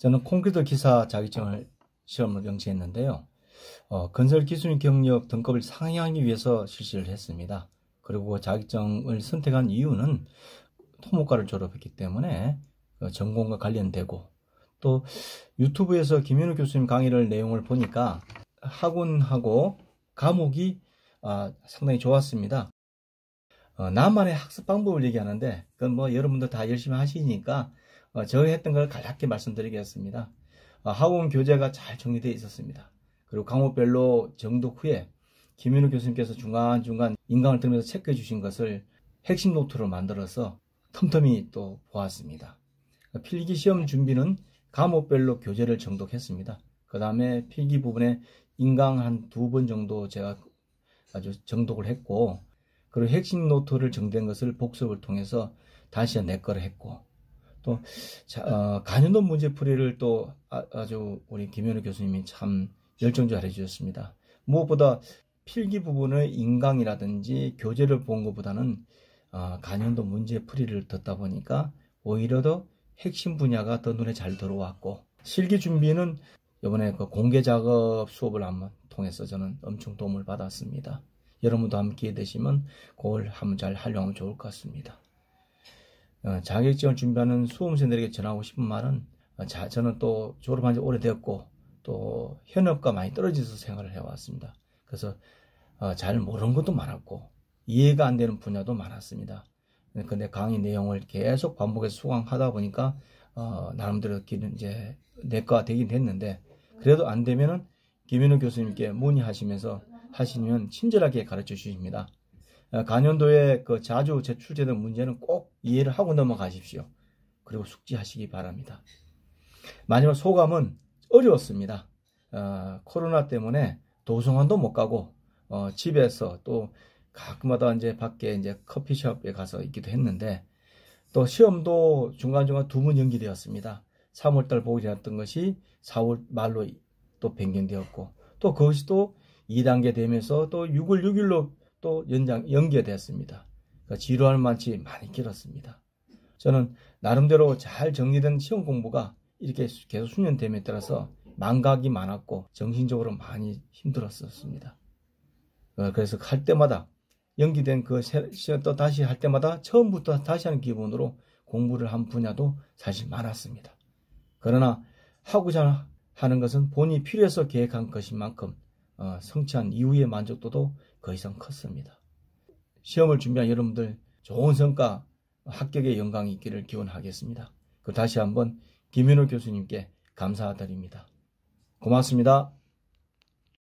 저는 콘크리트 기사 자격증을 시험을 경시했는데요. 어, 건설 기술 경력 등급을 상향하기 위해서 실시를 했습니다. 그리고 자격증을 선택한 이유는 토목과를 졸업했기 때문에 그 전공과 관련되고 또 유튜브에서 김현우 교수님 강의를 내용을 보니까 학원하고 과목이 아, 상당히 좋았습니다. 어, 나만의 학습 방법을 얘기하는데 그건 뭐 여러분들 다 열심히 하시니까 어, 저해했던 걸 간략히 말씀드리겠습니다. 학원 어, 교재가 잘 정리되어 있었습니다. 그리고 강호별로 정독 후에 김윤우 교수님께서 중간중간 인강을 들으면서 체크해 주신 것을 핵심 노트로 만들어서 틈틈이 또 보았습니다. 어, 필기 시험 준비는 감목별로 교재를 정독했습니다. 그 다음에 필기 부분에 인강 한 두 번 정도 제가 아주 정독을 했고, 그리고 핵심 노트를 정된 것을 복습을 통해서 다시 내 거를 했고, 또 자, 어, 간연도 문제풀이를 또 아, 주 우리 김현우 교수님이 참 열정적으로 해주셨습니다. 무엇보다 필기 부분의 인강이라든지 교재를 본 것보다는 어, 간연도 문제풀이를 듣다 보니까 오히려 더 핵심 분야가 더 눈에 잘 들어왔고 실기 준비는 이번에 그 공개 작업 수업을 한번 통해서 저는 엄청 도움을 받았습니다. 여러분도 함께 되시면 그걸 한번 잘 활용하면 좋을 것 같습니다. 어, 자격 지원 준비하는 수험생들에게 전하고 싶은 말은 어, 자, 저는 또 졸업한 지 오래되었고 또 현업과 많이 떨어져서 생활을 해왔습니다. 그래서 어, 잘 모르는 것도 많았고 이해가 안 되는 분야도 많았습니다. 근데 강의 내용을 계속 반복해서 수강하다 보니까 어, 나름대로 이제 내과 되긴 됐는데 그래도 안 되면은 김현우 교수님께 문의하시면서 하시면 친절하게 가르쳐 주십니다. 간연도의그 어, 자주 제출되는 문제는 꼭 이해를 하고 넘어가십시오. 그리고 숙지하시기 바랍니다. 마지막 소감은 어려웠습니다. 어, 코로나 때문에 도서원도못 가고 어, 집에서 또 가끔마다 이제 밖에 이제 커피숍에 가서 있기도 했는데 또 시험도 중간중간 두 번 연기되었습니다. 3월달 보고되었던 것이 4월 말로 또 변경되었고 또 그것이 또 2단계 되면서 또 6월 6일로 또 연장, 연계됐습니다. 그러니까 지루할 만치 많이 길었습니다. 저는 나름대로 잘 정리된 시험 공부가 이렇게 계속 수년됨에 따라서 망각이 많았고 정신적으로 많이 힘들었었습니다. 어, 그래서 할 때마다 연기된 그 시험 또 다시 할 때마다 처음부터 다시 하는 기분으로 공부를 한 분야도 사실 많았습니다. 그러나 하고자 하는 것은 본이 필요해서 계획한 것인 만큼 어, 성취한 이후의 만족도도 그 이상 컸습니다. 시험을 준비한 여러분들 좋은 성과 합격의 영광이 있기를 기원하겠습니다. 그 다시 한번 김윤호 교수님께 감사드립니다. 고맙습니다.